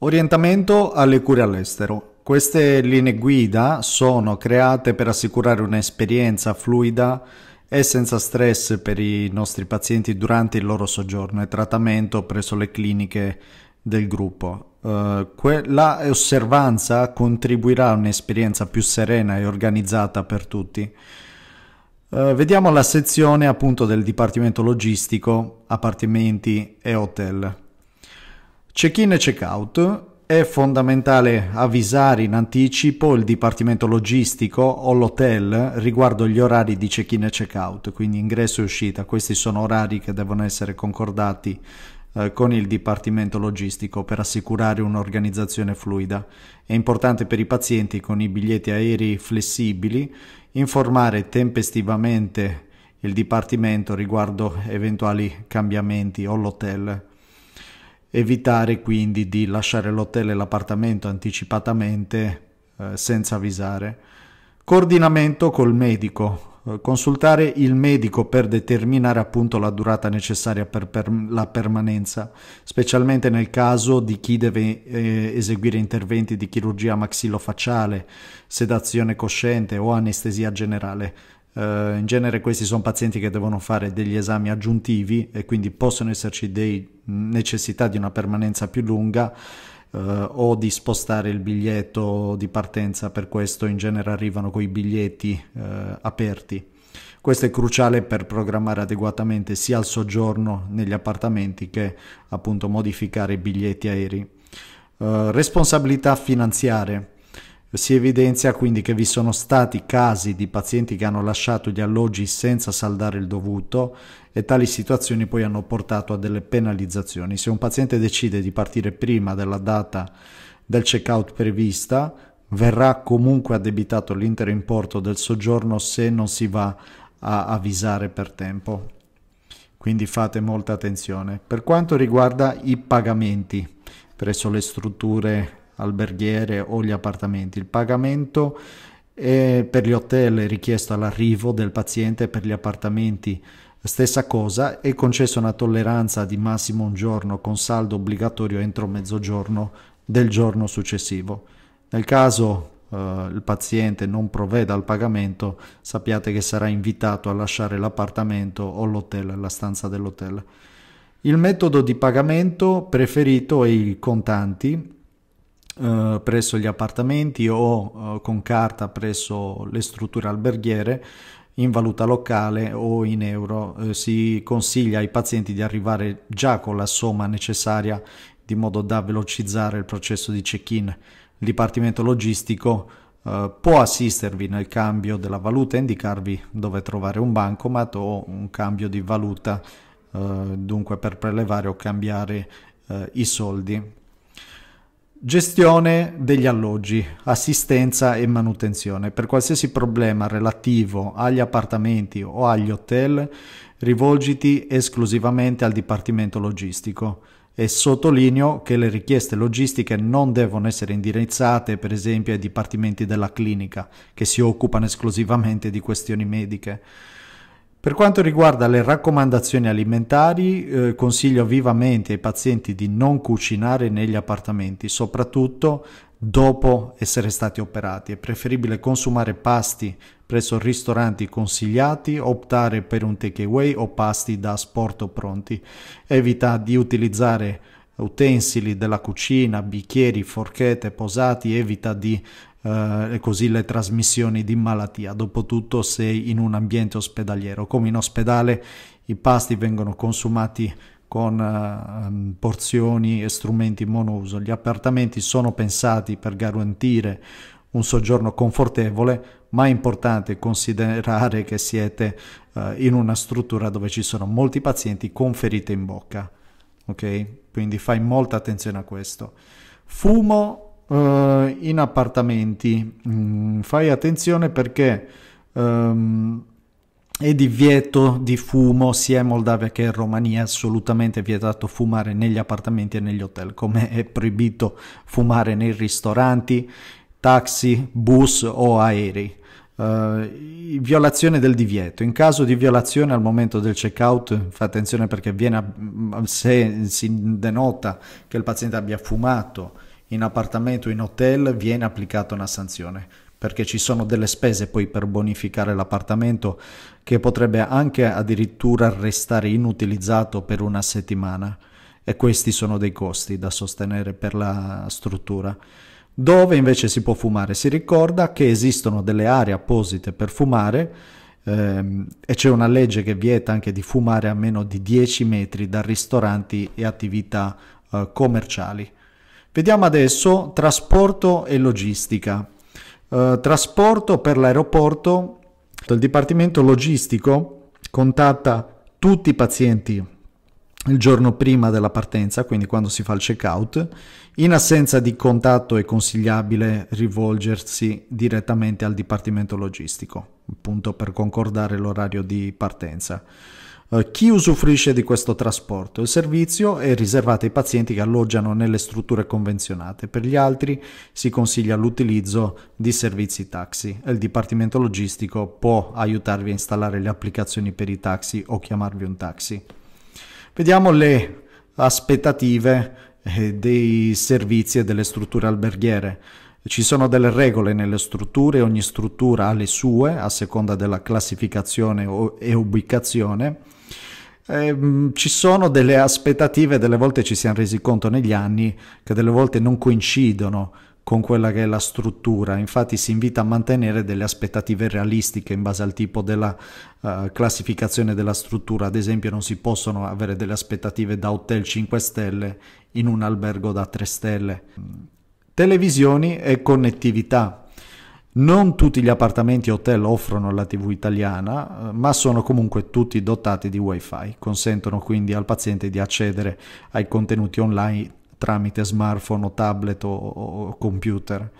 Orientamento alle cure all'estero. Queste linee guida sono create per assicurare un'esperienza fluida e senza stress per i nostri pazienti durante il loro soggiorno e trattamento presso le cliniche del gruppo. Uh, eh, quella osservanza contribuirà a un'esperienza più serena e organizzata per tutti. Uh, vediamo la sezione appunto del Dipartimento Logistico, Appartamenti e Hotel. Check-in e check-out è fondamentale avvisare in anticipo il dipartimento logistico o l'hotel riguardo gli orari di check-in e check-out, quindi ingresso e uscita. Questi sono orari che devono essere concordati eh, con il dipartimento logistico per assicurare un'organizzazione fluida. È importante per i pazienti con i biglietti aerei flessibili informare tempestivamente il dipartimento riguardo eventuali cambiamenti o l'hotel evitare quindi di lasciare l'hotel e l'appartamento anticipatamente eh, senza avvisare. Coordinamento col medico. Eh, consultare il medico per determinare appunto la durata necessaria per, per la permanenza, specialmente nel caso di chi deve eh, eseguire interventi di chirurgia maxillofacciale, sedazione cosciente o anestesia generale. Uh, in genere questi sono pazienti che devono fare degli esami aggiuntivi e quindi possono esserci dei necessità di una permanenza più lunga uh, o di spostare il biglietto di partenza, per questo in genere arrivano con i biglietti uh, aperti. Questo è cruciale per programmare adeguatamente sia il soggiorno negli appartamenti che appunto modificare i biglietti aerei. responsabilità finanziarie. Si evidenzia quindi che vi sono stati casi di pazienti che hanno lasciato gli alloggi senza saldare il dovuto e tali situazioni poi hanno portato a delle penalizzazioni. Se un paziente decide di partire prima della data del checkout prevista, verrà comunque addebitato l'intero importo del soggiorno se non si va a avvisare per tempo. Quindi fate molta attenzione. Per quanto riguarda i pagamenti presso le strutture alberghiere o gli appartamenti. Il pagamento è per gli hotel è richiesto all'arrivo del paziente, per gli appartamenti stessa cosa, è concessa una tolleranza di massimo un giorno con saldo obbligatorio entro mezzogiorno del giorno successivo. Nel caso Uh, il paziente non provveda al pagamento, sappiate che sarà invitato a lasciare l'appartamento o l'hotel, la stanza dell'hotel. Il metodo di pagamento preferito è i contanti eh, presso gli appartamenti o eh, con carta presso le strutture alberghiere in valuta locale o in euro. Eh, si consiglia ai pazienti di arrivare già con la somma necessaria di modo da velocizzare il processo di check-in. Il dipartimento logistico eh, può assistervi nel cambio della valuta e indicarvi dove trovare un bancomat o un cambio di valuta, eh, dunque per prelevare o cambiare eh, i soldi. Gestione degli alloggi, assistenza e manutenzione. Per qualsiasi problema relativo agli appartamenti o agli hotel, rivolgiti esclusivamente al Dipartimento Logistico. E sottolineo che le richieste logistiche non devono essere indirizzate, per esempio, ai dipartimenti della clinica, che si occupano esclusivamente di questioni mediche. Per quanto riguarda le raccomandazioni alimentari, eh, consiglio vivamente ai pazienti di non cucinare negli appartamenti, soprattutto dopo essere stati operati. È preferibile consumare pasti presso ristoranti consigliati, optare per un takeaway o pasti da asporto pronti. Evita di utilizzare utensili della cucina, bicchieri, forchette, posati, evita di eh, così le trasmissioni di malattia. Dopotutto sei in un ambiente ospedaliero. Come in ospedale i pasti vengono consumati con eh, ehm, porzioni e strumenti monouso. Gli appartamenti sono pensati per garantire un soggiorno confortevole, ma è importante considerare che siete eh, in una struttura dove ci sono molti pazienti con ferite in bocca. Ok? Quindi fai molta attenzione a questo. Fumo Uh, in appartamenti. Mm, fai attenzione perché um, è di vieto di fumo sia in Moldavia che in Romania, assolutamente vietato fumare negli appartamenti e negli hotel, come è proibito fumare nei ristoranti, taxi, bus o aerei. Uh, violazione del divieto. In caso di violazione al momento del check out fa attenzione perché viene, se si denota che il paziente abbia fumato, in appartamento, in hotel, viene applicata una sanzione perché ci sono delle spese poi per bonificare l'appartamento che potrebbe anche addirittura restare inutilizzato per una settimana e questi sono dei costi da sostenere per la struttura. Dove invece si può fumare? Si ricorda che esistono delle aree apposite per fumare ehm, e c'è una legge che vieta anche di fumare a meno di 10 metri da ristoranti e attività eh, commerciali Vediamo adesso trasporto e logistica. Uh, trasporto per l'aeroporto, il dipartimento logistico contatta tutti i pazienti il giorno prima della partenza, quindi quando si fa il checkout. In assenza di contatto è consigliabile rivolgersi direttamente al dipartimento logistico, appunto per concordare l'orario di partenza. Eh, chi usufruisce di questo trasporto? Il servizio è riservato ai pazienti che alloggiano nelle strutture convenzionate, per gli altri si consiglia l'utilizzo di servizi taxi. Il Dipartimento Logistico può aiutarvi a installare le applicazioni per i taxi o chiamarvi un taxi. Vediamo le aspettative eh, dei servizi e delle strutture alberghiere. Ci sono delle regole nelle strutture, ogni struttura ha le sue a seconda della classificazione e ubicazione eh, ci sono delle aspettative, delle volte ci siamo resi conto negli anni che delle volte non coincidono con quella che è la struttura, infatti si invita a mantenere delle aspettative realistiche in base al tipo della uh, classificazione della struttura, ad esempio non si possono avere delle aspettative da hotel 5 stelle in un albergo da 3 stelle. Televisioni e connettività, non tutti gli appartamenti hotel offrono la TV italiana, eh, ma sono comunque tutti dotati di wifi, consentono quindi al paziente di accedere ai contenuti online tramite smartphone o tablet o, computer.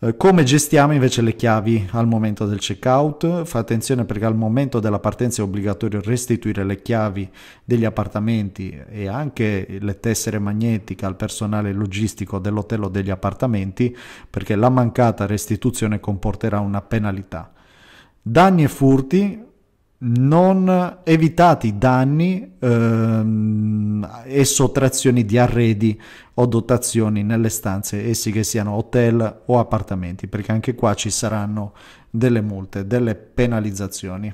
Eh, come gestiamo invece le chiavi al momento del checkout? Fa attenzione perché al momento della partenza è obbligatorio restituire le chiavi degli appartamenti e anche le tessere magnetiche al personale logistico dell'hotel o degli appartamenti perché la mancata restituzione comporterà una penalità. Danni e furti non evitati danni ehm, e sottrazioni di arredi o dotazioni nelle stanze, essi che siano hotel o appartamenti, perché anche qua ci saranno delle multe, delle penalizzazioni.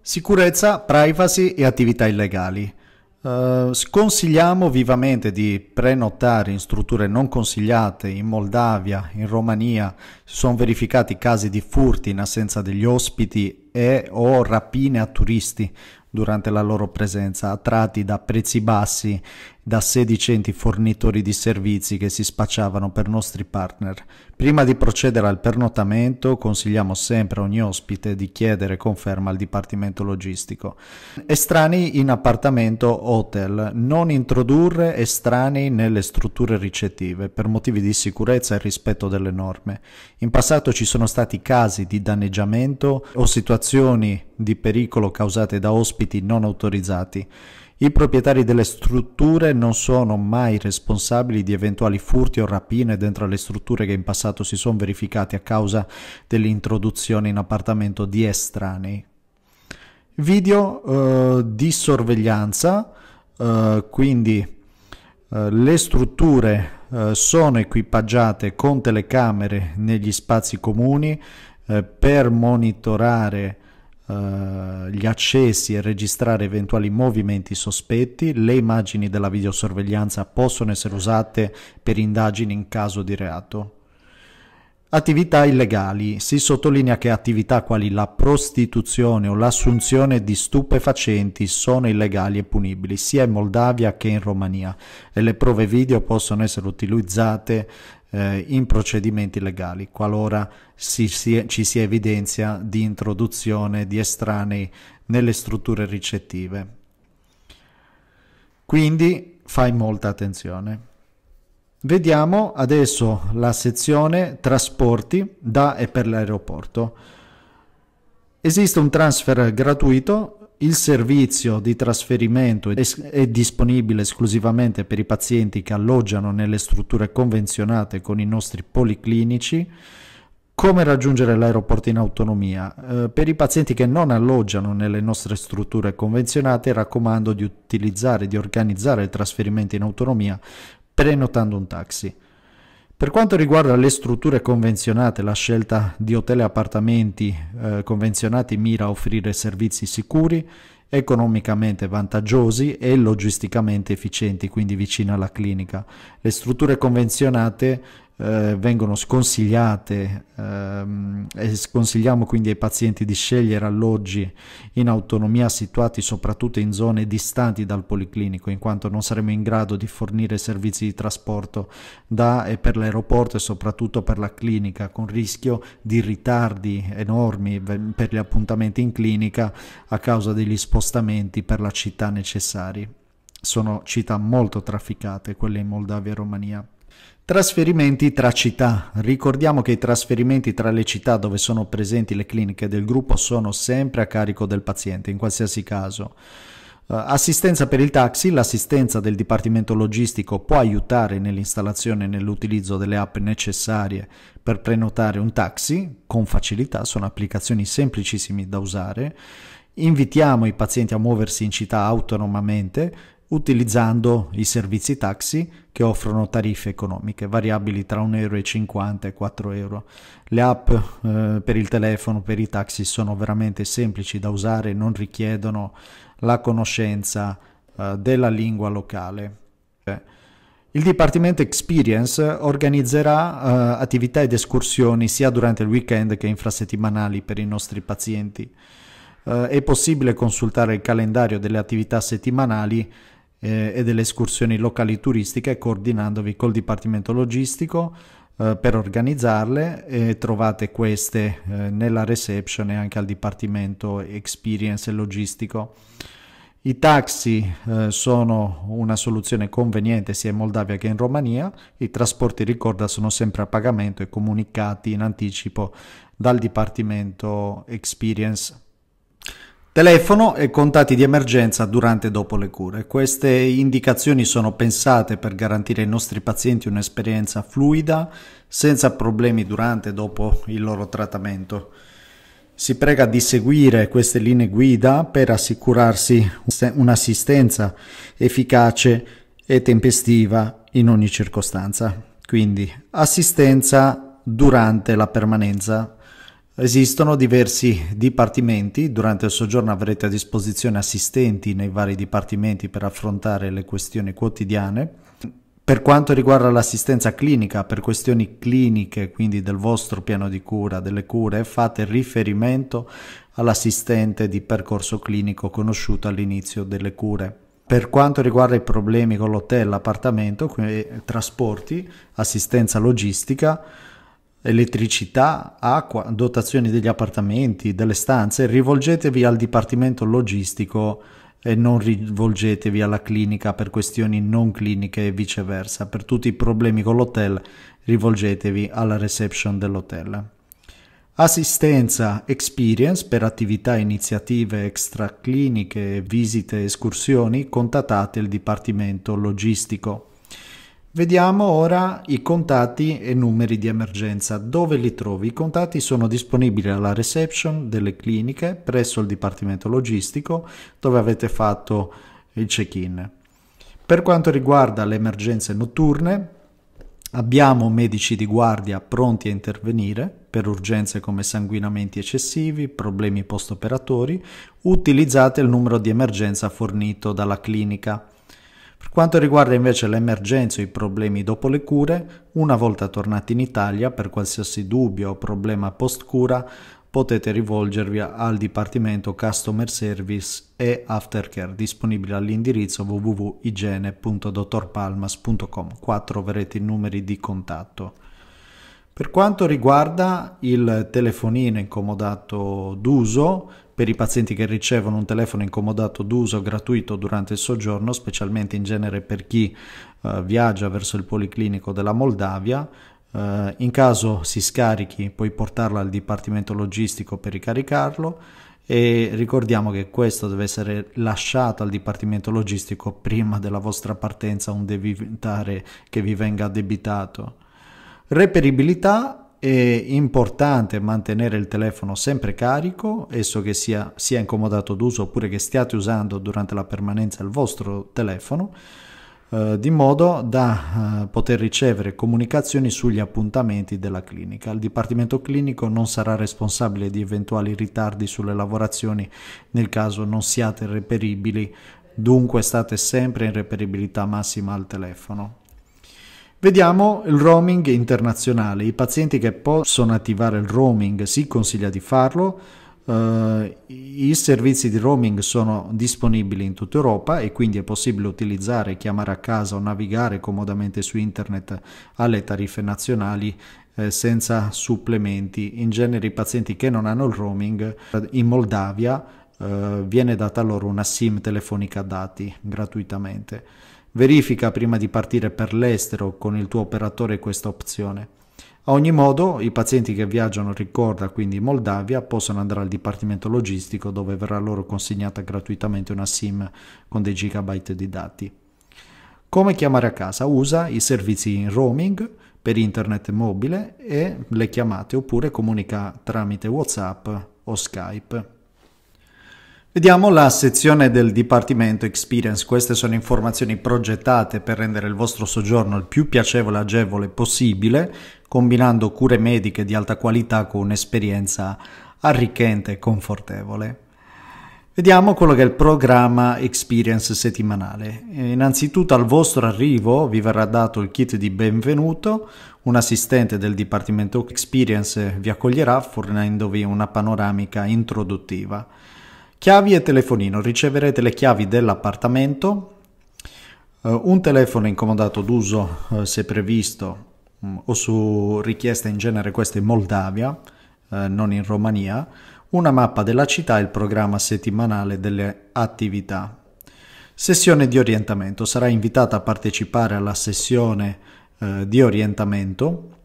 Sicurezza, privacy e attività illegali. Uh, sconsigliamo vivamente di prenotare in strutture non consigliate in Moldavia, in Romania, si sono verificati casi di furti in assenza degli ospiti e o rapine a turisti durante la loro presenza, attratti da prezzi bassi da sedicenti fornitori di servizi che si spacciavano per nostri partner. Prima di procedere al pernotamento consigliamo sempre a ogni ospite di chiedere conferma al dipartimento logistico. Estranei in appartamento hotel, non introdurre estranei nelle strutture ricettive per motivi di sicurezza e rispetto delle norme. In passato ci sono stati casi di danneggiamento o situazioni di pericolo causate da ospiti non autorizzati. I proprietari delle strutture non sono mai responsabili di eventuali furti o rapine dentro le strutture che in passato si sono verificati a causa dell'introduzione in appartamento di estranei. Video eh, di sorveglianza, eh, quindi Uh, le strutture uh, sono equipaggiate con telecamere negli spazi comuni uh, per monitorare eh, gli accessi e registrare eventuali movimenti sospetti, le immagini della videosorveglianza possono essere usate per indagini in caso di reato. Attività illegali. Si sottolinea che attività quali la prostituzione o l'assunzione di stupefacenti sono illegali e punibili sia in Moldavia che in Romania e le prove video possono essere utilizzate eh, in procedimenti legali, qualora si, si, ci sia evidenza di introduzione di estranei nelle strutture ricettive. Quindi fai molta attenzione. Vediamo adesso la sezione trasporti da e per l'aeroporto. Esiste un transfer gratuito il servizio di trasferimento è disponibile esclusivamente per i pazienti che alloggiano nelle strutture convenzionate con i nostri policlinici. Come raggiungere l'aeroporto in autonomia? Eh, per i pazienti che non alloggiano nelle nostre strutture convenzionate raccomando di utilizzare, di organizzare il trasferimento in autonomia prenotando un taxi. Per quanto riguarda le strutture convenzionate, la scelta di hotel e appartamenti eh, convenzionati mira a offrire servizi sicuri, economicamente vantaggiosi e logisticamente efficienti, quindi vicino alla clinica. Le strutture convenzionate eh, vengono sconsigliate ehm, e sconsigliamo quindi ai pazienti di scegliere alloggi in autonomia situati soprattutto in zone distanti dal policlinico in quanto non saremo in grado di fornire servizi di trasporto da e per l'aeroporto e soprattutto per la clinica con rischio di ritardi enormi per gli appuntamenti in clinica a causa degli spostamenti per la città necessari. Sono città molto trafficate quelle in Moldavia e Romania. Trasferimenti tra città. Ricordiamo che i trasferimenti tra le città dove sono presenti le cliniche del gruppo sono sempre a carico del paziente, in qualsiasi caso. Uh, assistenza per il taxi. L'assistenza del Dipartimento Logistico può aiutare nell'installazione e nell'utilizzo delle app necessarie per prenotare un taxi con facilità. Sono applicazioni semplicissime da usare. Invitiamo i pazienti a muoversi in città autonomamente utilizzando i servizi taxi che offrono tariffe economiche variabili tra 1,50 euro e 4 euro. Le app eh, per il telefono, per i taxi sono veramente semplici da usare, non richiedono la conoscenza eh, della lingua locale. Eh, il Dipartimento Experience organizzerà eh, attività ed escursioni sia durante il weekend che infrasettimanali per i nostri pazienti. Eh, è possibile consultare il calendario delle attività settimanali eh, e delle escursioni locali turistiche coordinandovi col Dipartimento Logistico eh, per organizzarle e trovate queste eh, nella reception e anche al Dipartimento Experience e Logistico. I taxi eh, sono una soluzione conveniente sia in Moldavia che in Romania, i trasporti ricorda sono sempre a pagamento e comunicati in anticipo dal Dipartimento Experience. Telefono e contatti di emergenza durante e dopo le cure. Queste indicazioni sono pensate per garantire ai nostri pazienti un'esperienza fluida, senza problemi durante e dopo il loro trattamento. Si prega di seguire queste linee guida per assicurarsi un'assistenza efficace e tempestiva in ogni circostanza. Quindi assistenza durante la permanenza Esistono diversi dipartimenti, durante il soggiorno avrete a disposizione assistenti nei vari dipartimenti per affrontare le questioni quotidiane. Per quanto riguarda l'assistenza clinica, per questioni cliniche, quindi del vostro piano di cura, delle cure, fate riferimento all'assistente di percorso clinico conosciuto all'inizio delle cure. Per quanto riguarda i problemi con l'hotel, l'appartamento, eh, trasporti, assistenza logistica, elettricità, acqua, dotazioni degli appartamenti, delle stanze, rivolgetevi al dipartimento logistico e non rivolgetevi alla clinica per questioni non cliniche e viceversa. Per tutti i problemi con l'hotel rivolgetevi alla reception dell'hotel. Assistenza experience per attività e iniziative extracliniche, visite, escursioni, contattate il dipartimento logistico. Vediamo ora i contatti e numeri di emergenza. Dove li trovi? I contatti sono disponibili alla reception delle cliniche presso il dipartimento logistico dove avete fatto il check-in. Per quanto riguarda le emergenze notturne, abbiamo medici di guardia pronti a intervenire per urgenze come sanguinamenti eccessivi, problemi postoperatori, utilizzate il numero di emergenza fornito dalla clinica. Per quanto riguarda invece l'emergenza o i problemi dopo le cure, una volta tornati in Italia, per qualsiasi dubbio o problema post-cura, potete rivolgervi al Dipartimento Customer Service e Aftercare disponibile all'indirizzo www.igene.dottorpalmas.com. Qua troverete i numeri di contatto. Per quanto riguarda il telefonino incomodato d'uso, per i pazienti che ricevono un telefono incomodato d'uso gratuito durante il soggiorno, specialmente in genere per chi eh, viaggia verso il policlinico della Moldavia. Eh, in caso si scarichi, puoi portarlo al dipartimento logistico per ricaricarlo e ricordiamo che questo deve essere lasciato al dipartimento logistico prima della vostra partenza, un debitare che vi venga addebitato. Reperibilità è importante mantenere il telefono sempre carico, esso che sia, sia incomodato d'uso oppure che stiate usando durante la permanenza il vostro telefono, eh, di modo da eh, poter ricevere comunicazioni sugli appuntamenti della clinica. Il Dipartimento clinico non sarà responsabile di eventuali ritardi sulle lavorazioni nel caso non siate reperibili, dunque state sempre in reperibilità massima al telefono. Vediamo il roaming internazionale. I pazienti che possono attivare il roaming si consiglia di farlo. Uh, I servizi di roaming sono disponibili in tutta Europa e quindi è possibile utilizzare, chiamare a casa o navigare comodamente su internet alle tariffe nazionali eh, senza supplementi. In genere i pazienti che non hanno il roaming eh, in Moldavia uh, viene data loro una SIM telefonica dati gratuitamente. Verifica prima di partire per l'estero con il tuo operatore questa opzione. A ogni modo, i pazienti che viaggiano, ricorda quindi in Moldavia, possono andare al dipartimento logistico dove verrà loro consegnata gratuitamente una SIM con dei gigabyte di dati. Come chiamare a casa? Usa i servizi in roaming per internet mobile e le chiamate oppure comunica tramite WhatsApp o Skype. Vediamo la sezione del Dipartimento Experience. Queste sono informazioni progettate per rendere il vostro soggiorno il più piacevole e agevole possibile, combinando cure mediche di alta qualità con un'esperienza arricchente e confortevole. Vediamo quello che è il programma Experience settimanale. Eh, innanzitutto al vostro arrivo vi verrà dato il kit di benvenuto, un assistente del Dipartimento Experience vi accoglierà fornendovi una panoramica introduttiva. Chiavi e telefonino. Riceverete le chiavi dell'appartamento, eh, un telefono incomodato d'uso eh, se previsto mm, o su richiesta in genere questa in Moldavia, eh, non in Romania, una mappa della città e il programma settimanale delle attività. Sessione di orientamento. Sarà invitata a partecipare alla sessione di orientamento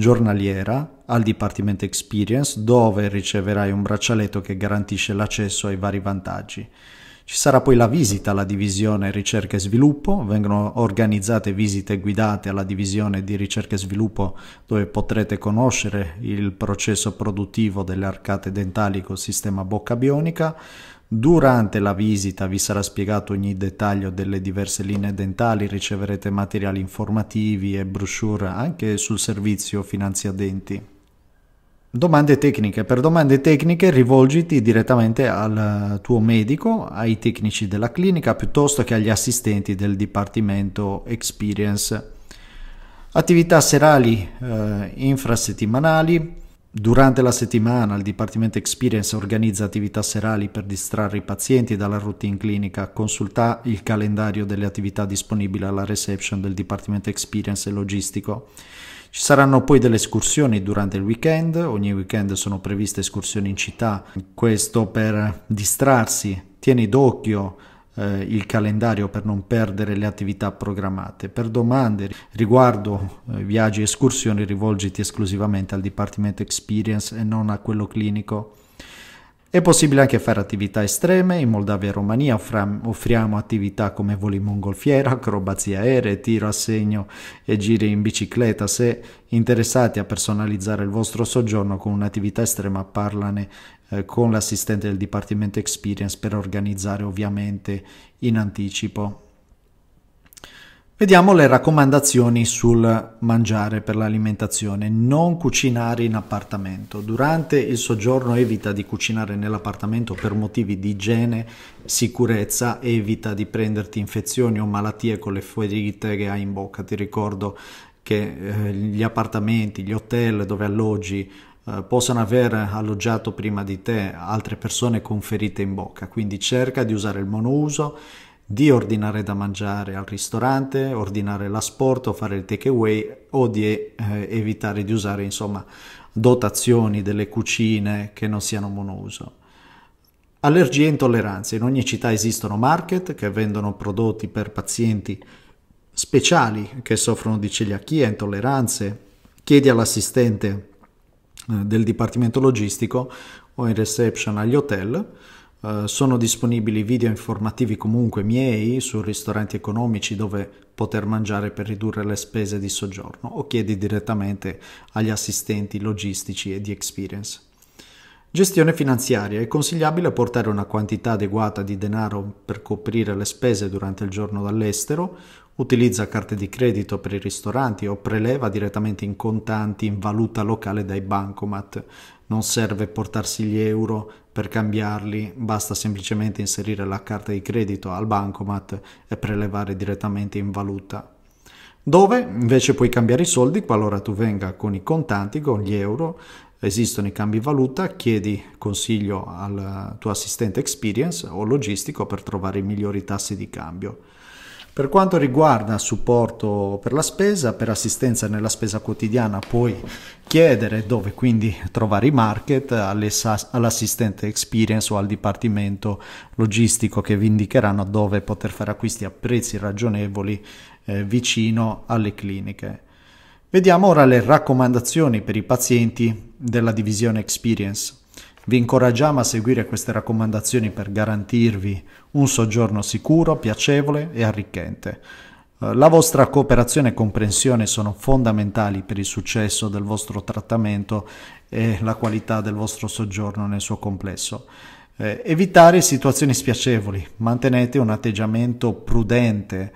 giornaliera al Dipartimento Experience dove riceverai un braccialetto che garantisce l'accesso ai vari vantaggi. Ci sarà poi la visita alla divisione ricerca e sviluppo, vengono organizzate visite guidate alla divisione di ricerca e sviluppo dove potrete conoscere il processo produttivo delle arcate dentali col sistema bocca bionica, Durante la visita vi sarà spiegato ogni dettaglio delle diverse linee dentali, riceverete materiali informativi e brochure anche sul servizio Finanzia Denti. Domande tecniche. Per domande tecniche rivolgiti direttamente al tuo medico, ai tecnici della clinica piuttosto che agli assistenti del Dipartimento Experience. Attività serali eh, infrasettimanali, Durante la settimana il Dipartimento Experience organizza attività serali per distrarre i pazienti dalla routine clinica. Consulta il calendario delle attività disponibili alla reception del Dipartimento Experience e Logistico. Ci saranno poi delle escursioni durante il weekend, ogni weekend sono previste escursioni in città, questo per distrarsi. Tieni d'occhio eh, il calendario per non perdere le attività programmate. Per domande riguardo eh, viaggi e escursioni rivolgiti esclusivamente al Dipartimento Experience e non a quello clinico. È possibile anche fare attività estreme, in Moldavia e Romania offriamo attività come voli mongolfiera, acrobazie aeree, tiro a segno e giri in bicicletta. Se interessati a personalizzare il vostro soggiorno con un'attività estrema parlane eh, con l'assistente del Dipartimento Experience per organizzare ovviamente in anticipo. Vediamo le raccomandazioni sul mangiare per l'alimentazione. Non cucinare in appartamento. Durante il soggiorno evita di cucinare nell'appartamento per motivi di igiene, sicurezza, evita di prenderti infezioni o malattie con le ferite che hai in bocca. Ti ricordo che eh, gli appartamenti, gli hotel dove alloggi eh, possano aver alloggiato prima di te altre persone con ferite in bocca, quindi cerca di usare il monouso, di ordinare da mangiare al ristorante, ordinare l'asporto, fare il takeaway o di eh, evitare di usare insomma dotazioni delle cucine che non siano monouso. Allergie e intolleranze. In ogni città esistono market che vendono prodotti per pazienti speciali che soffrono di celiachia, intolleranze. Chiedi all'assistente eh, del Dipartimento Logistico o in reception agli hotel. Uh, sono disponibili video informativi comunque miei su ristoranti economici dove poter mangiare per ridurre le spese di soggiorno o chiedi direttamente agli assistenti logistici e di experience. Gestione finanziaria. È consigliabile portare una quantità adeguata di denaro per coprire le spese durante il giorno dall'estero utilizza carte di credito per i ristoranti o preleva direttamente in contanti in valuta locale dai bancomat. Non serve portarsi gli euro per cambiarli, basta semplicemente inserire la carta di credito al bancomat e prelevare direttamente in valuta. Dove invece puoi cambiare i soldi qualora tu venga con i contanti, con gli euro, esistono i cambi valuta, chiedi consiglio al tuo assistente experience o logistico per trovare i migliori tassi di cambio. Per quanto riguarda supporto per la spesa, per assistenza nella spesa quotidiana puoi chiedere dove quindi trovare i market all'assistente experience o al dipartimento logistico che vi indicheranno dove poter fare acquisti a prezzi ragionevoli eh, vicino alle cliniche. Vediamo ora le raccomandazioni per i pazienti della divisione experience. Vi incoraggiamo a seguire queste raccomandazioni per garantirvi un soggiorno sicuro, piacevole e arricchente. Eh, la vostra cooperazione e comprensione sono fondamentali per il successo del vostro trattamento e la qualità del vostro soggiorno nel suo complesso. Eh, evitare situazioni spiacevoli, mantenete un atteggiamento prudente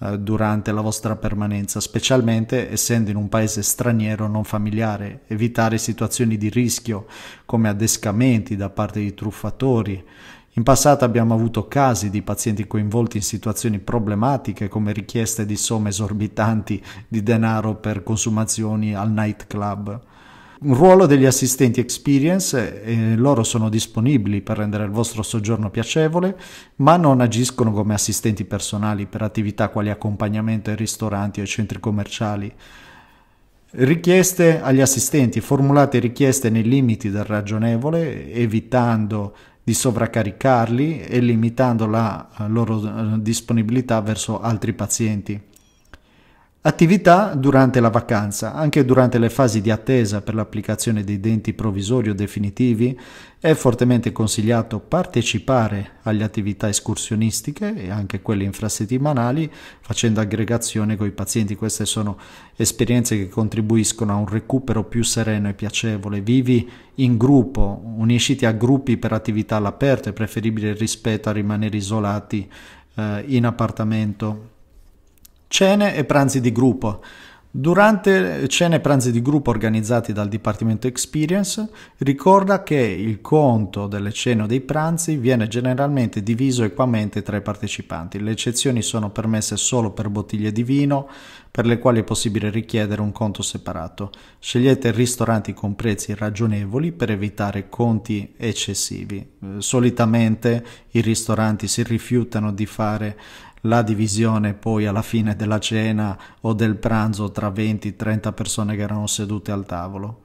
eh, durante la vostra permanenza, specialmente essendo in un paese straniero non familiare, evitare situazioni di rischio come adescamenti da parte di truffatori. In passato abbiamo avuto casi di pazienti coinvolti in situazioni problematiche come richieste di somme esorbitanti di denaro per consumazioni al nightclub. Un ruolo degli assistenti experience, eh, loro sono disponibili per rendere il vostro soggiorno piacevole, ma non agiscono come assistenti personali per attività quali accompagnamento ai ristoranti o ai centri commerciali. Richieste agli assistenti, formulate richieste nei limiti del ragionevole, evitando di sovraccaricarli e limitando la eh, loro eh, disponibilità verso altri pazienti. Attività durante la vacanza, anche durante le fasi di attesa per l'applicazione dei denti provvisori o definitivi, è fortemente consigliato partecipare alle attività escursionistiche e anche quelle infrasettimanali facendo aggregazione con i pazienti. Queste sono esperienze che contribuiscono a un recupero più sereno e piacevole. Vivi in gruppo, unisciti a gruppi per attività all'aperto, è preferibile rispetto a rimanere isolati eh, in appartamento Cene e pranzi di gruppo. Durante cene e pranzi di gruppo organizzati dal Dipartimento Experience, ricorda che il conto delle cene o dei pranzi viene generalmente diviso equamente tra i partecipanti. Le eccezioni sono permesse solo per bottiglie di vino, per le quali è possibile richiedere un conto separato. Scegliete ristoranti con prezzi ragionevoli per evitare conti eccessivi. Eh, solitamente i ristoranti si rifiutano di fare la divisione poi alla fine della cena o del pranzo tra 20-30 persone che erano sedute al tavolo.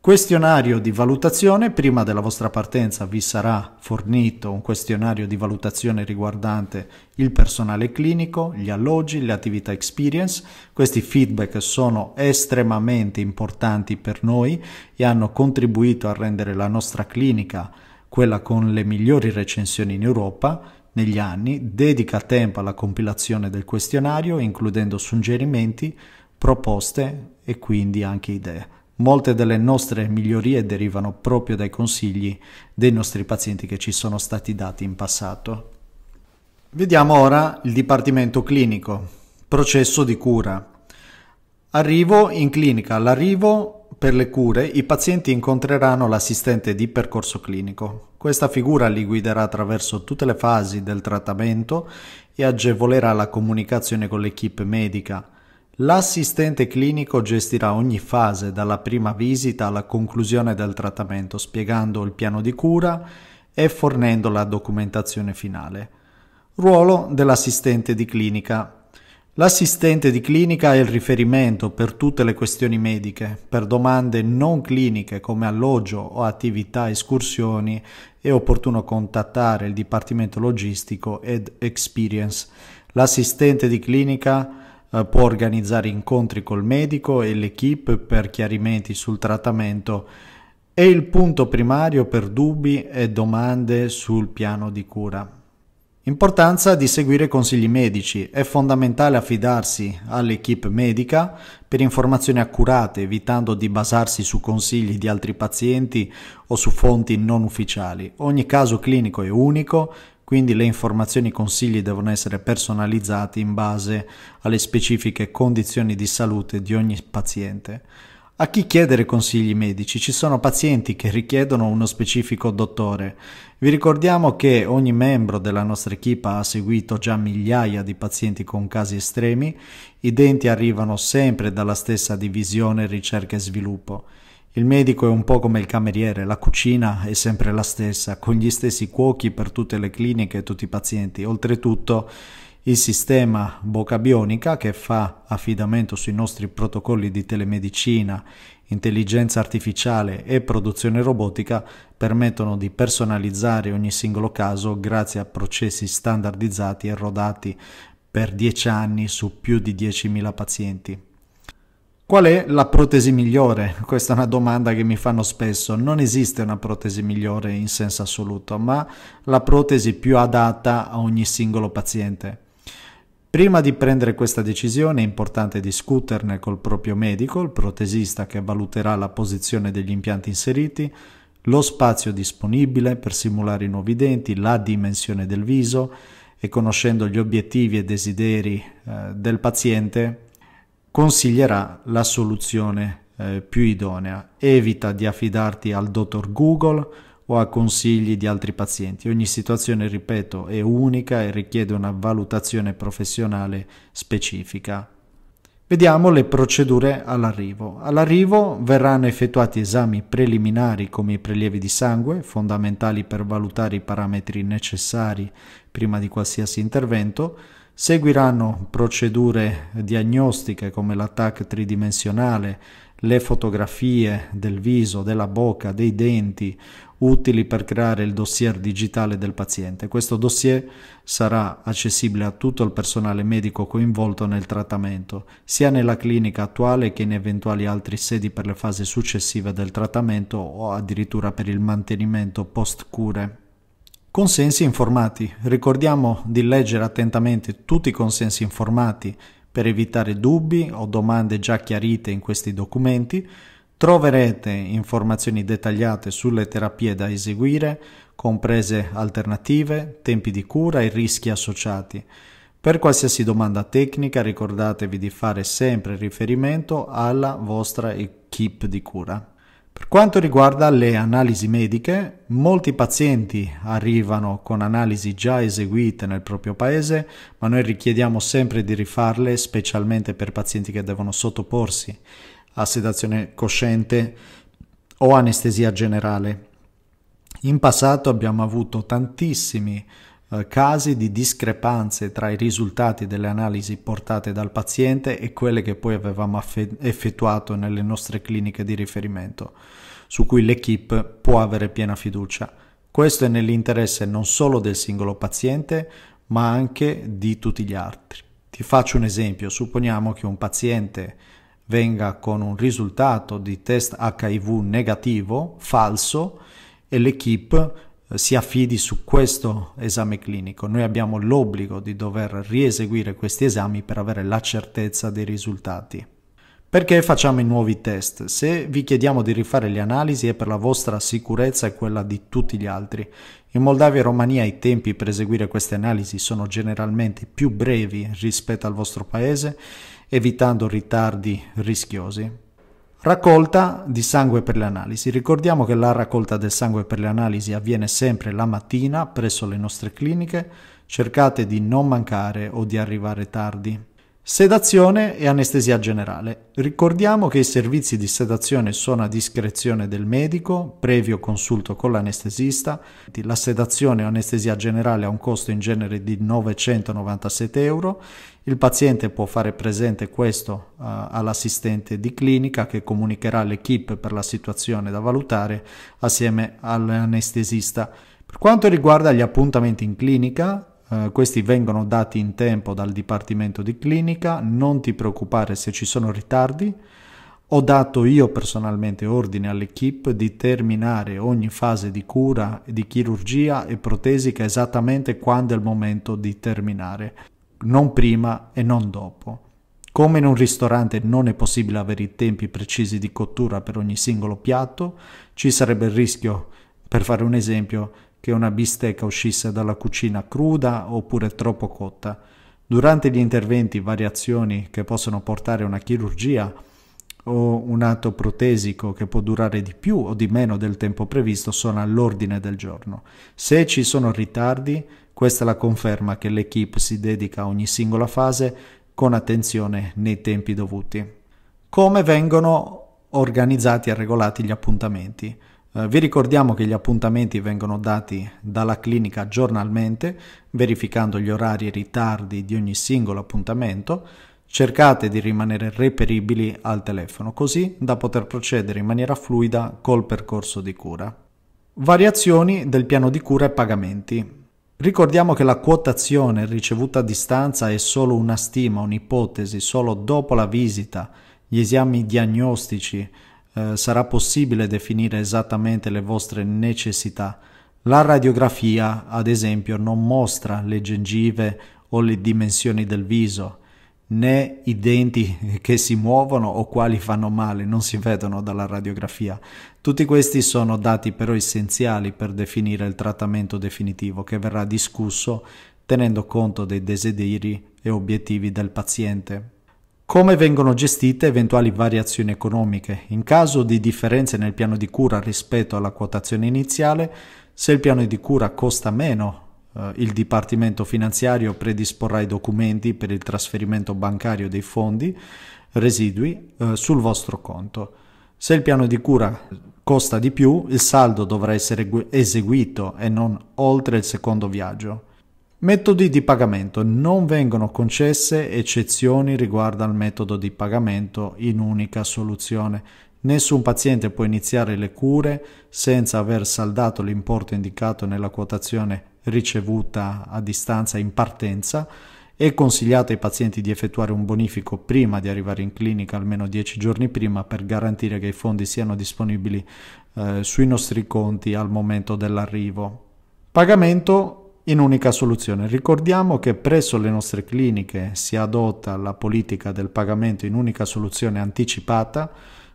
Questionario di valutazione, prima della vostra partenza vi sarà fornito un questionario di valutazione riguardante il personale clinico, gli alloggi, le attività experience. Questi feedback sono estremamente importanti per noi e hanno contribuito a rendere la nostra clinica quella con le migliori recensioni in Europa negli anni, dedica tempo alla compilazione del questionario, includendo suggerimenti, proposte e quindi anche idee. Molte delle nostre migliorie derivano proprio dai consigli dei nostri pazienti che ci sono stati dati in passato. Vediamo ora il dipartimento clinico, processo di cura. Arrivo in clinica, all'arrivo per le cure i pazienti incontreranno l'assistente di percorso clinico. Questa figura li guiderà attraverso tutte le fasi del trattamento e agevolerà la comunicazione con l'equipe medica. L'assistente clinico gestirà ogni fase dalla prima visita alla conclusione del trattamento, spiegando il piano di cura e fornendo la documentazione finale. Ruolo dell'assistente di clinica L'assistente di clinica è il riferimento per tutte le questioni mediche, per domande non cliniche come alloggio o attività, escursioni è opportuno contattare il Dipartimento Logistico ed Experience. L'assistente di clinica eh, può organizzare incontri col medico e l'equipe per chiarimenti sul trattamento. È il punto primario per dubbi e domande sul piano di cura. Importanza di seguire consigli medici. È fondamentale affidarsi all'equipe medica per informazioni accurate, evitando di basarsi su consigli di altri pazienti o su fonti non ufficiali. Ogni caso clinico è unico, quindi le informazioni e i consigli devono essere personalizzati in base alle specifiche condizioni di salute di ogni paziente. A chi chiedere consigli medici? Ci sono pazienti che richiedono uno specifico dottore. Vi ricordiamo che ogni membro della nostra equipa ha seguito già migliaia di pazienti con casi estremi. I denti arrivano sempre dalla stessa divisione ricerca e sviluppo. Il medico è un po' come il cameriere, la cucina è sempre la stessa, con gli stessi cuochi per tutte le cliniche e tutti i pazienti. Oltretutto, il sistema Boca Bionica che fa affidamento sui nostri protocolli di telemedicina, intelligenza artificiale e produzione robotica permettono di personalizzare ogni singolo caso grazie a processi standardizzati e rodati per 10 anni su più di 10.000 pazienti. Qual è la protesi migliore? Questa è una domanda che mi fanno spesso. Non esiste una protesi migliore in senso assoluto, ma la protesi più adatta a ogni singolo paziente. Prima di prendere questa decisione è importante discuterne col proprio medico, il protesista che valuterà la posizione degli impianti inseriti, lo spazio disponibile per simulare i nuovi denti, la dimensione del viso e conoscendo gli obiettivi e desideri eh, del paziente consiglierà la soluzione eh, più idonea. Evita di affidarti al dottor Google o a consigli di altri pazienti. Ogni situazione, ripeto, è unica e richiede una valutazione professionale specifica. Vediamo le procedure all'arrivo. All'arrivo verranno effettuati esami preliminari come i prelievi di sangue, fondamentali per valutare i parametri necessari prima di qualsiasi intervento. Seguiranno procedure diagnostiche come l'attacco tridimensionale, le fotografie del viso, della bocca, dei denti, utili per creare il dossier digitale del paziente. Questo dossier sarà accessibile a tutto il personale medico coinvolto nel trattamento, sia nella clinica attuale che in eventuali altri sedi per le fasi successive del trattamento o addirittura per il mantenimento post cure. Consensi informati. Ricordiamo di leggere attentamente tutti i consensi informati per evitare dubbi o domande già chiarite in questi documenti, troverete informazioni dettagliate sulle terapie da eseguire, comprese alternative, tempi di cura e rischi associati. Per qualsiasi domanda tecnica ricordatevi di fare sempre riferimento alla vostra equip di cura. Per quanto riguarda le analisi mediche, molti pazienti arrivano con analisi già eseguite nel proprio paese, ma noi richiediamo sempre di rifarle, specialmente per pazienti che devono sottoporsi a sedazione cosciente o anestesia generale. In passato abbiamo avuto tantissimi eh, casi di discrepanze tra i risultati delle analisi portate dal paziente e quelle che poi avevamo effettuato nelle nostre cliniche di riferimento, su cui l'equipe può avere piena fiducia. Questo è nell'interesse non solo del singolo paziente, ma anche di tutti gli altri. Ti faccio un esempio, supponiamo che un paziente venga con un risultato di test HIV negativo, falso, e l'equipe si affidi su questo esame clinico. Noi abbiamo l'obbligo di dover rieseguire questi esami per avere la certezza dei risultati. Perché facciamo i nuovi test? Se vi chiediamo di rifare le analisi è per la vostra sicurezza e quella di tutti gli altri. In Moldavia e Romania i tempi per eseguire queste analisi sono generalmente più brevi rispetto al vostro paese, evitando ritardi rischiosi. Raccolta di sangue per le analisi. Ricordiamo che la raccolta del sangue per le analisi avviene sempre la mattina presso le nostre cliniche, cercate di non mancare o di arrivare tardi. Sedazione e anestesia generale. Ricordiamo che i servizi di sedazione sono a discrezione del medico, previo consulto con l'anestesista. La sedazione o anestesia generale ha un costo in genere di 997 euro il paziente può fare presente questo uh, all'assistente di clinica che comunicherà all'equipe per la situazione da valutare assieme all'anestesista. Per quanto riguarda gli appuntamenti in clinica, eh, questi vengono dati in tempo dal Dipartimento di Clinica, non ti preoccupare se ci sono ritardi. Ho dato io personalmente ordine all'equipe di terminare ogni fase di cura, di chirurgia e protesica esattamente quando è il momento di terminare non prima e non dopo. Come in un ristorante non è possibile avere i tempi precisi di cottura per ogni singolo piatto, ci sarebbe il rischio, per fare un esempio, che una bistecca uscisse dalla cucina cruda oppure troppo cotta. Durante gli interventi variazioni che possono portare a una chirurgia o un atto protesico che può durare di più o di meno del tempo previsto sono all'ordine del giorno. Se ci sono ritardi, questa è la conferma che l'equipe si dedica a ogni singola fase con attenzione nei tempi dovuti. Come vengono organizzati e regolati gli appuntamenti? Eh, vi ricordiamo che gli appuntamenti vengono dati dalla clinica giornalmente, verificando gli orari e i ritardi di ogni singolo appuntamento. Cercate di rimanere reperibili al telefono, così da poter procedere in maniera fluida col percorso di cura. Variazioni del piano di cura e pagamenti. Ricordiamo che la quotazione ricevuta a distanza è solo una stima, un'ipotesi, solo dopo la visita, gli esami diagnostici, eh, sarà possibile definire esattamente le vostre necessità. La radiografia, ad esempio, non mostra le gengive o le dimensioni del viso, né i denti che si muovono o quali fanno male, non si vedono dalla radiografia. Tutti questi sono dati però essenziali per definire il trattamento definitivo che verrà discusso tenendo conto dei desideri e obiettivi del paziente. Come vengono gestite eventuali variazioni economiche? In caso di differenze nel piano di cura rispetto alla quotazione iniziale, se il piano di cura costa meno Uh, il Dipartimento finanziario predisporrà i documenti per il trasferimento bancario dei fondi residui uh, sul vostro conto. Se il piano di cura costa di più, il saldo dovrà essere eseguito e non oltre il secondo viaggio. Metodi di pagamento. Non vengono concesse eccezioni riguardo al metodo di pagamento in unica soluzione. Nessun paziente può iniziare le cure senza aver saldato l'importo indicato nella quotazione ricevuta a distanza in partenza è consigliato ai pazienti di effettuare un bonifico prima di arrivare in clinica, almeno 10 giorni prima, per garantire che i fondi siano disponibili eh, sui nostri conti al momento dell'arrivo. Pagamento in unica soluzione. Ricordiamo che presso le nostre cliniche si adotta la politica del pagamento in unica soluzione anticipata,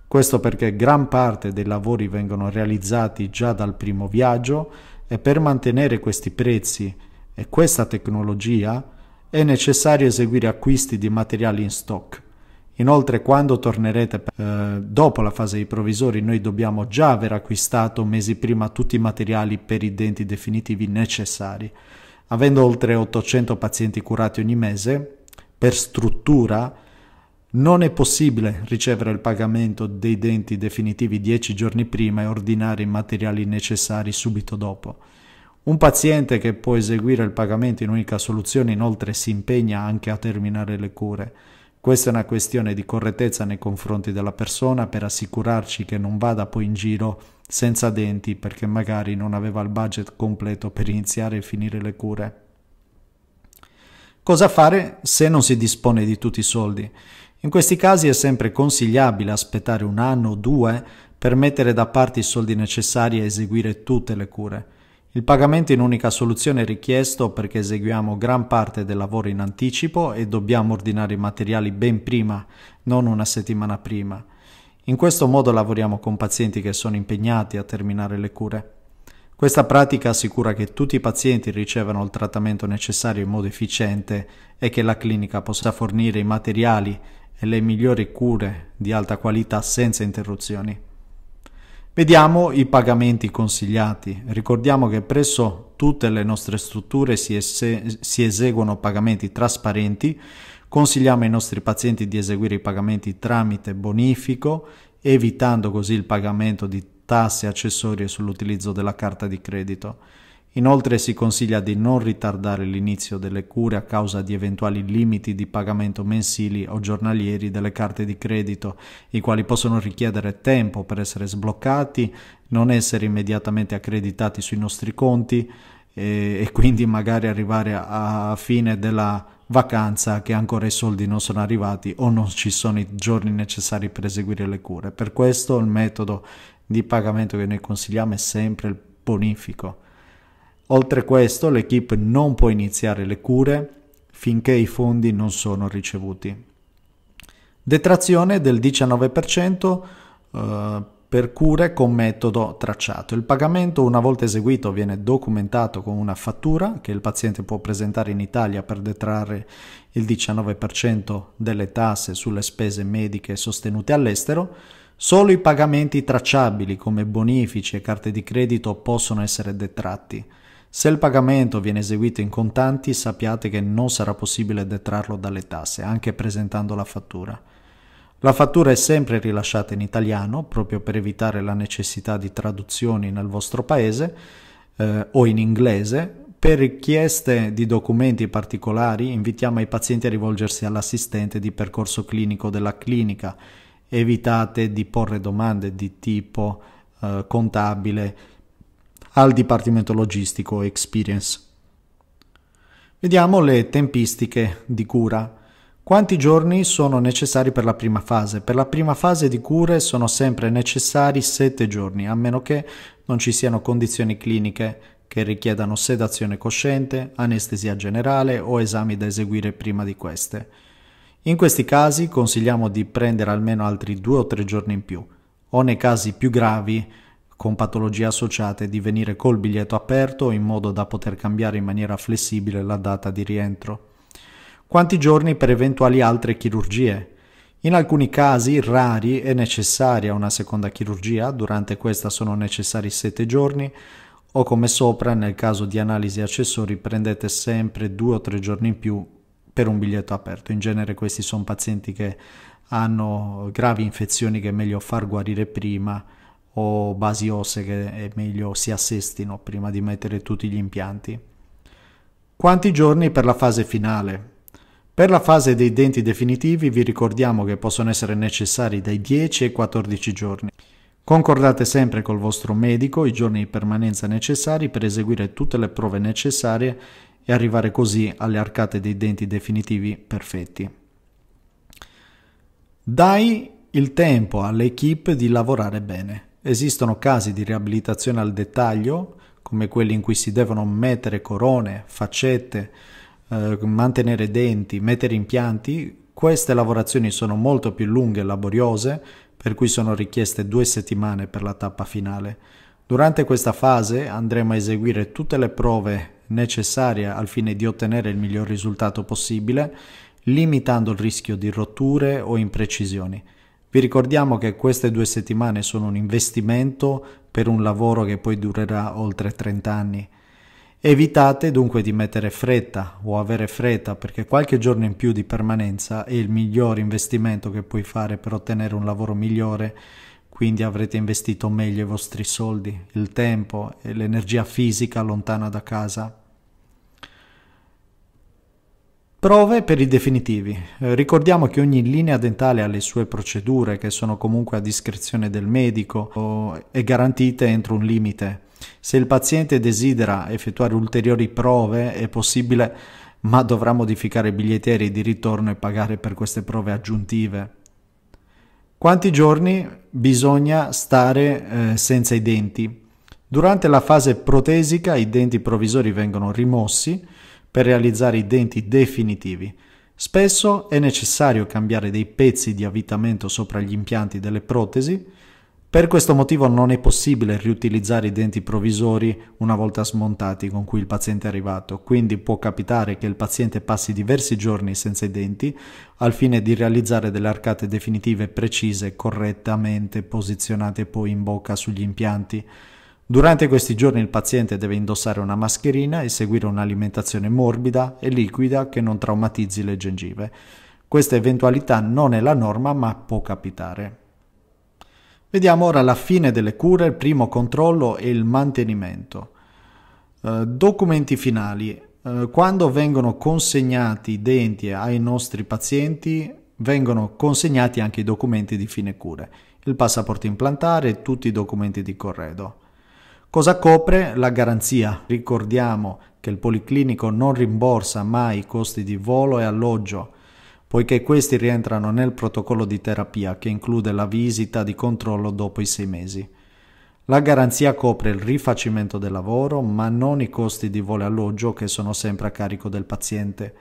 questo perché gran parte dei lavori vengono realizzati già dal primo viaggio e per mantenere questi prezzi e questa tecnologia è necessario eseguire acquisti di materiali in stock. Inoltre quando tornerete eh, dopo la fase dei provvisori noi dobbiamo già aver acquistato mesi prima tutti i materiali per i denti definitivi necessari. Avendo oltre 800 pazienti curati ogni mese, per struttura non è possibile ricevere il pagamento dei denti definitivi dieci giorni prima e ordinare i materiali necessari subito dopo. Un paziente che può eseguire il pagamento in unica soluzione inoltre si impegna anche a terminare le cure. Questa è una questione di correttezza nei confronti della persona per assicurarci che non vada poi in giro senza denti perché magari non aveva il budget completo per iniziare e finire le cure. Cosa fare se non si dispone di tutti i soldi? In questi casi è sempre consigliabile aspettare un anno o due per mettere da parte i soldi necessari a eseguire tutte le cure. Il pagamento in unica soluzione è richiesto perché eseguiamo gran parte del lavoro in anticipo e dobbiamo ordinare i materiali ben prima, non una settimana prima. In questo modo lavoriamo con pazienti che sono impegnati a terminare le cure. Questa pratica assicura che tutti i pazienti ricevano il trattamento necessario in modo efficiente e che la clinica possa fornire i materiali e le migliori cure di alta qualità senza interruzioni. Vediamo i pagamenti consigliati. Ricordiamo che presso tutte le nostre strutture si, es- si, eseguono pagamenti trasparenti. Consigliamo ai nostri pazienti di eseguire i pagamenti tramite bonifico, evitando così il pagamento di tasse accessorie sull'utilizzo della carta di credito. Inoltre si consiglia di non ritardare l'inizio delle cure a causa di eventuali limiti di pagamento mensili o giornalieri delle carte di credito, i quali possono richiedere tempo per essere sbloccati, non essere immediatamente accreditati sui nostri conti e, e quindi magari arrivare a, a fine della vacanza che ancora i soldi non sono arrivati o non ci sono i giorni necessari per eseguire le cure. Per questo il metodo di pagamento che noi consigliamo è sempre il bonifico Oltre questo, l'equipe non può iniziare le cure finché i fondi non sono ricevuti. Detrazione del 19% eh, per cure con metodo tracciato. Il pagamento una volta eseguito viene documentato con una fattura che il paziente può presentare in Italia per detrarre il 19% delle tasse sulle spese mediche sostenute all'estero. Solo i pagamenti tracciabili come bonifici e carte di credito possono essere detratti. Se il pagamento viene eseguito in contanti, sappiate che non sarà possibile detrarlo dalle tasse, anche presentando la fattura. La fattura è sempre rilasciata in italiano, proprio per evitare la necessità di traduzioni nel vostro paese, eh, o in inglese. Per richieste di documenti particolari invitiamo i pazienti a rivolgersi all'assistente di percorso clinico della clinica. Evitate di porre domande di tipo eh, contabile, al Dipartimento Logistico Experience. Vediamo le tempistiche di cura. Quanti giorni sono necessari per la prima fase? Per la prima fase di cure sono sempre necessari 7 giorni, a meno che non ci siano condizioni cliniche che richiedano sedazione cosciente, anestesia generale o esami da eseguire prima di queste. In questi casi consigliamo di prendere almeno altri 2 o 3 giorni in più, o nei casi più gravi con patologie associate di venire col biglietto aperto in modo da poter cambiare in maniera flessibile la data di rientro. Quanti giorni per eventuali altre chirurgie? In alcuni casi rari è necessaria una seconda chirurgia, durante questa sono necessari 7 giorni, o come sopra nel caso di analisi accessori prendete sempre 2 o 3 giorni in più per un biglietto aperto. In genere questi sono pazienti che hanno gravi infezioni che è meglio far guarire prima o basi ossee che è meglio si assestino prima di mettere tutti gli impianti. Quanti giorni per la fase finale? Per la fase dei denti definitivi vi ricordiamo che possono essere necessari dai 10 ai 14 giorni. Concordate sempre col vostro medico i giorni di permanenza necessari per eseguire tutte le prove necessarie e arrivare così alle arcate dei denti definitivi perfetti. Dai il tempo all'equipe di lavorare bene. Esistono casi di riabilitazione al dettaglio, come quelli in cui si devono mettere corone, faccette, eh, mantenere denti, mettere impianti. Queste lavorazioni sono molto più lunghe e laboriose, per cui sono richieste due settimane per la tappa finale. Durante questa fase andremo a eseguire tutte le prove necessarie al fine di ottenere il miglior risultato possibile, limitando il rischio di rotture o imprecisioni. Vi ricordiamo che queste due settimane sono un investimento per un lavoro che poi durerà oltre 30 anni. Evitate dunque di mettere fretta o avere fretta perché qualche giorno in più di permanenza è il miglior investimento che puoi fare per ottenere un lavoro migliore, quindi avrete investito meglio i vostri soldi, il tempo e l'energia fisica lontana da casa. Prove per i definitivi. Eh, ricordiamo che ogni linea dentale ha le sue procedure che sono comunque a discrezione del medico e garantite entro un limite. Se il paziente desidera effettuare ulteriori prove è possibile, ma dovrà modificare i biglietteri di ritorno e pagare per queste prove aggiuntive. Quanti giorni bisogna stare eh, senza i denti? Durante la fase protesica i denti provvisori vengono rimossi per realizzare i denti definitivi. Spesso è necessario cambiare dei pezzi di avvitamento sopra gli impianti delle protesi. Per questo motivo non è possibile riutilizzare i denti provvisori una volta smontati con cui il paziente è arrivato, quindi può capitare che il paziente passi diversi giorni senza i denti al fine di realizzare delle arcate definitive precise, correttamente posizionate poi in bocca sugli impianti. Durante questi giorni il paziente deve indossare una mascherina e seguire un'alimentazione morbida e liquida che non traumatizzi le gengive. Questa eventualità non è la norma ma può capitare. Vediamo ora la fine delle cure, il primo controllo e il mantenimento. Eh, documenti finali. Eh, quando vengono consegnati i denti ai nostri pazienti, vengono consegnati anche i documenti di fine cure, il passaporto implantare e tutti i documenti di corredo. Cosa copre la garanzia? Ricordiamo che il Policlinico non rimborsa mai i costi di volo e alloggio, poiché questi rientrano nel protocollo di terapia che include la visita di controllo dopo i sei mesi. La garanzia copre il rifacimento del lavoro, ma non i costi di volo e alloggio che sono sempre a carico del paziente.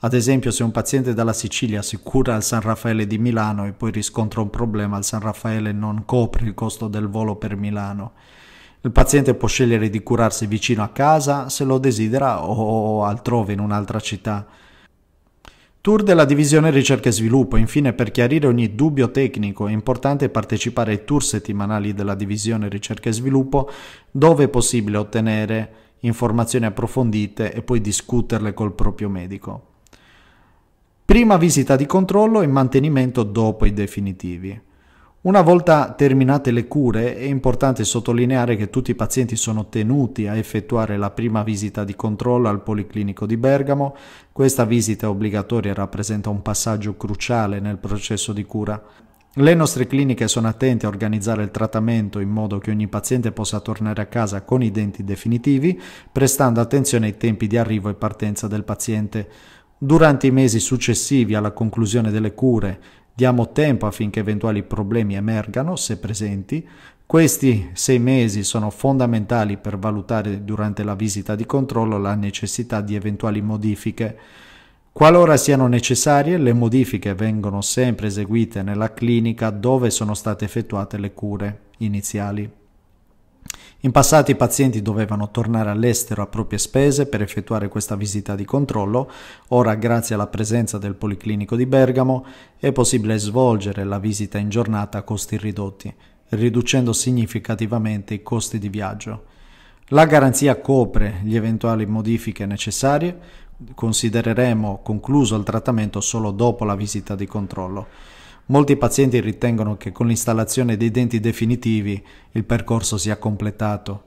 Ad esempio, se un paziente dalla Sicilia si cura al San Raffaele di Milano e poi riscontra un problema, il San Raffaele non copre il costo del volo per Milano il paziente può scegliere di curarsi vicino a casa se lo desidera o altrove in un'altra città. Tour della divisione ricerca e sviluppo. Infine, per chiarire ogni dubbio tecnico, è importante partecipare ai tour settimanali della divisione ricerca e sviluppo, dove è possibile ottenere informazioni approfondite e poi discuterle col proprio medico. Prima visita di controllo e mantenimento dopo i definitivi. Una volta terminate le cure è importante sottolineare che tutti i pazienti sono tenuti a effettuare la prima visita di controllo al Policlinico di Bergamo. Questa visita obbligatoria rappresenta un passaggio cruciale nel processo di cura. Le nostre cliniche sono attente a organizzare il trattamento in modo che ogni paziente possa tornare a casa con i denti definitivi, prestando attenzione ai tempi di arrivo e partenza del paziente. Durante i mesi successivi alla conclusione delle cure Diamo tempo affinché eventuali problemi emergano, se presenti. Questi sei mesi sono fondamentali per valutare durante la visita di controllo la necessità di eventuali modifiche. Qualora siano necessarie, le modifiche vengono sempre eseguite nella clinica dove sono state effettuate le cure iniziali. In passato i pazienti dovevano tornare all'estero a proprie spese per effettuare questa visita di controllo, ora grazie alla presenza del Policlinico di Bergamo è possibile svolgere la visita in giornata a costi ridotti, riducendo significativamente i costi di viaggio. La garanzia copre gli eventuali modifiche necessarie, considereremo concluso il trattamento solo dopo la visita di controllo. Molti pazienti ritengono che con l'installazione dei denti definitivi il percorso sia completato,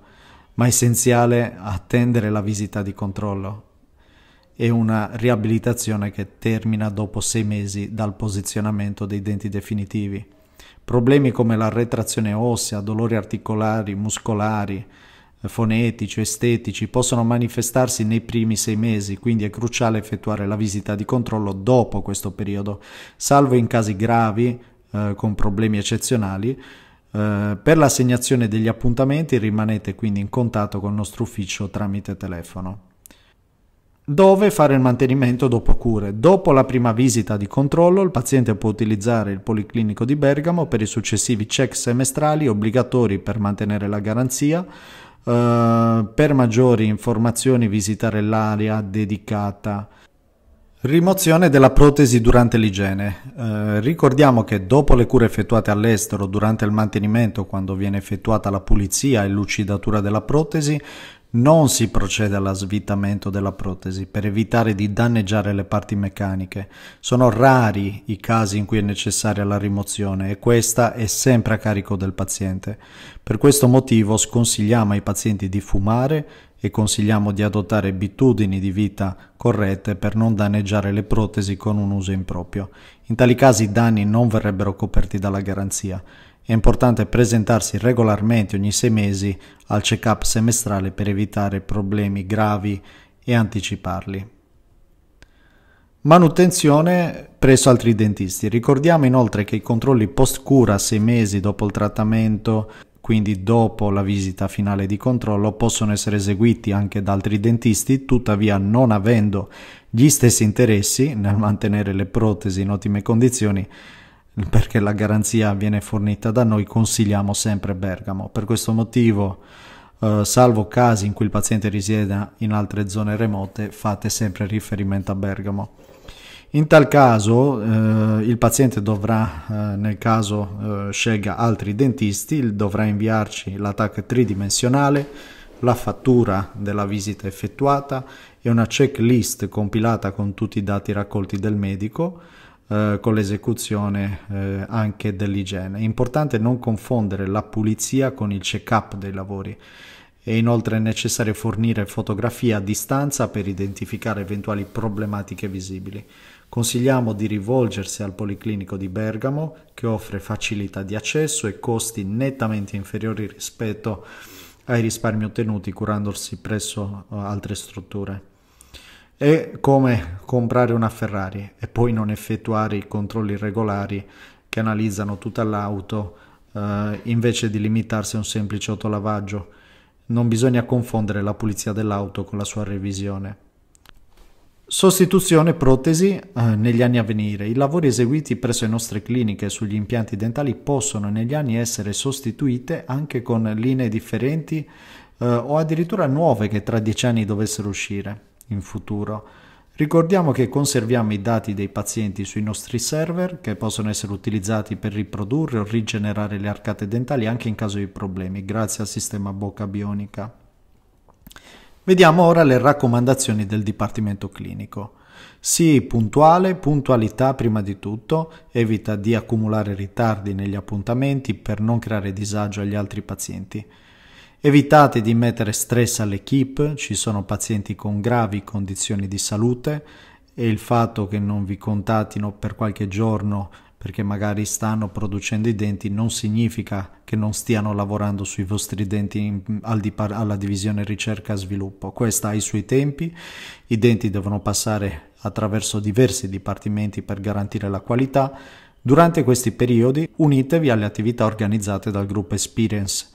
ma è essenziale attendere la visita di controllo e una riabilitazione che termina dopo sei mesi dal posizionamento dei denti definitivi. Problemi come la retrazione ossea, dolori articolari, muscolari, fonetici o estetici possono manifestarsi nei primi sei mesi, quindi è cruciale effettuare la visita di controllo dopo questo periodo, salvo in casi gravi eh, con problemi eccezionali. Eh, per l'assegnazione degli appuntamenti rimanete quindi in contatto con il nostro ufficio tramite telefono. Dove fare il mantenimento dopo cure? Dopo la prima visita di controllo il paziente può utilizzare il Policlinico di Bergamo per i successivi check semestrali obbligatori per mantenere la garanzia eh, per maggiori informazioni visitare l'area dedicata. Rimozione della protesi durante l'igiene. Eh, ricordiamo che dopo le cure effettuate all'estero durante il mantenimento, quando viene effettuata la pulizia e lucidatura della protesi, non si procede alla svitamento della protesi per evitare di danneggiare le parti meccaniche. Sono rari i casi in cui è necessaria la rimozione e questa è sempre a carico del paziente. Per questo motivo sconsigliamo ai pazienti di fumare e consigliamo di adottare abitudini di vita corrette per non danneggiare le protesi con un uso improprio. In tali casi i danni non verrebbero coperti dalla garanzia è importante presentarsi regolarmente ogni sei mesi al check-up semestrale per evitare problemi gravi e anticiparli. Manutenzione presso altri dentisti. Ricordiamo inoltre che i controlli post cura sei mesi dopo il trattamento, quindi dopo la visita finale di controllo, possono essere eseguiti anche da altri dentisti, tuttavia non avendo gli stessi interessi nel mantenere le protesi in ottime condizioni, perché la garanzia viene fornita da noi, consigliamo sempre Bergamo. Per questo motivo, eh, salvo casi in cui il paziente risieda in altre zone remote, fate sempre riferimento a Bergamo. In tal caso eh, il paziente dovrà, eh, nel caso eh, scelga altri dentisti, dovrà inviarci la tridimensionale, la fattura della visita effettuata e una checklist compilata con tutti i dati raccolti del medico eh, con l'esecuzione eh, anche dell'igiene. È importante non confondere la pulizia con il check-up dei lavori. È inoltre necessario fornire fotografie a distanza per identificare eventuali problematiche visibili. Consigliamo di rivolgersi al Policlinico di Bergamo che offre facilità di accesso e costi nettamente inferiori rispetto ai risparmi ottenuti curandosi presso eh, altre strutture. È come comprare una Ferrari e poi non effettuare i controlli regolari che analizzano tutta l'auto eh, invece di limitarsi a un semplice autolavaggio. Non bisogna confondere la pulizia dell'auto con la sua revisione. Sostituzione protesi eh, negli anni a venire. I lavori eseguiti presso le nostre cliniche sugli impianti dentali possono negli anni essere sostituite anche con linee differenti eh, o addirittura nuove che tra dieci anni dovessero uscire in futuro. Ricordiamo che conserviamo i dati dei pazienti sui nostri server che possono essere utilizzati per riprodurre o rigenerare le arcate dentali anche in caso di problemi grazie al sistema bocca bionica. Vediamo ora le raccomandazioni del Dipartimento Clinico. Sii puntuale, puntualità prima di tutto, evita di accumulare ritardi negli appuntamenti per non creare disagio agli altri pazienti. Evitate di mettere stress all'equipe, ci sono pazienti con gravi condizioni di salute e il fatto che non vi contattino per qualche giorno perché magari stanno producendo i denti non significa che non stiano lavorando sui vostri denti in, al di alla divisione ricerca e sviluppo. Questa ha i suoi tempi, i denti devono passare attraverso diversi dipartimenti per garantire la qualità. Durante questi periodi unitevi alle attività organizzate dal gruppo Experience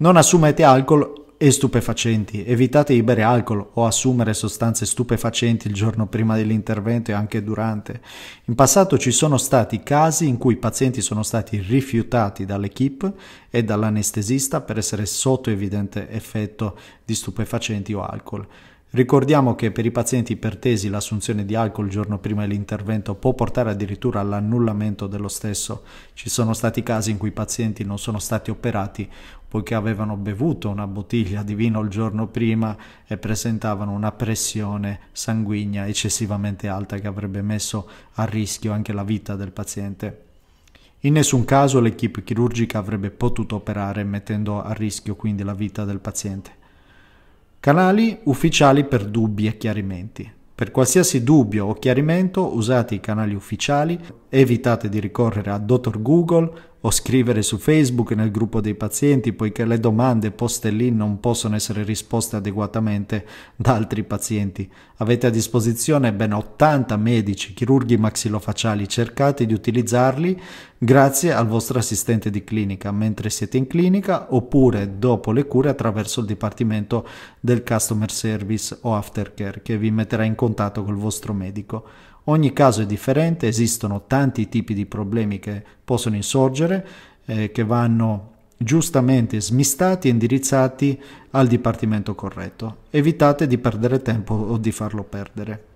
non assumete alcol e stupefacenti. Evitate di bere alcol o assumere sostanze stupefacenti il giorno prima dell'intervento e anche durante. In passato ci sono stati casi in cui i pazienti sono stati rifiutati dall'equipe e dall'anestesista per essere sotto evidente effetto di stupefacenti o alcol. Ricordiamo che per i pazienti ipertesi l'assunzione di alcol il giorno prima dell'intervento può portare addirittura all'annullamento dello stesso. Ci sono stati casi in cui i pazienti non sono stati operati poiché avevano bevuto una bottiglia di vino il giorno prima e presentavano una pressione sanguigna eccessivamente alta che avrebbe messo a rischio anche la vita del paziente. In nessun caso l'equipe chirurgica avrebbe potuto operare mettendo a rischio quindi la vita del paziente. Canali ufficiali per dubbi e chiarimenti. Per qualsiasi dubbio o chiarimento usate i canali ufficiali Evitate di ricorrere a Dottor Google o scrivere su Facebook nel gruppo dei pazienti poiché le domande poste lì non possono essere risposte adeguatamente da altri pazienti. Avete a disposizione ben 80 medici, chirurghi maxillofaciali, cercate di utilizzarli grazie al vostro assistente di clinica mentre siete in clinica oppure dopo le cure attraverso il dipartimento del customer service o aftercare che vi metterà in contatto col vostro medico. Ogni caso è differente, esistono tanti tipi di problemi che possono insorgere, eh, che vanno giustamente smistati e indirizzati al dipartimento corretto. Evitate di perdere tempo o di farlo perdere.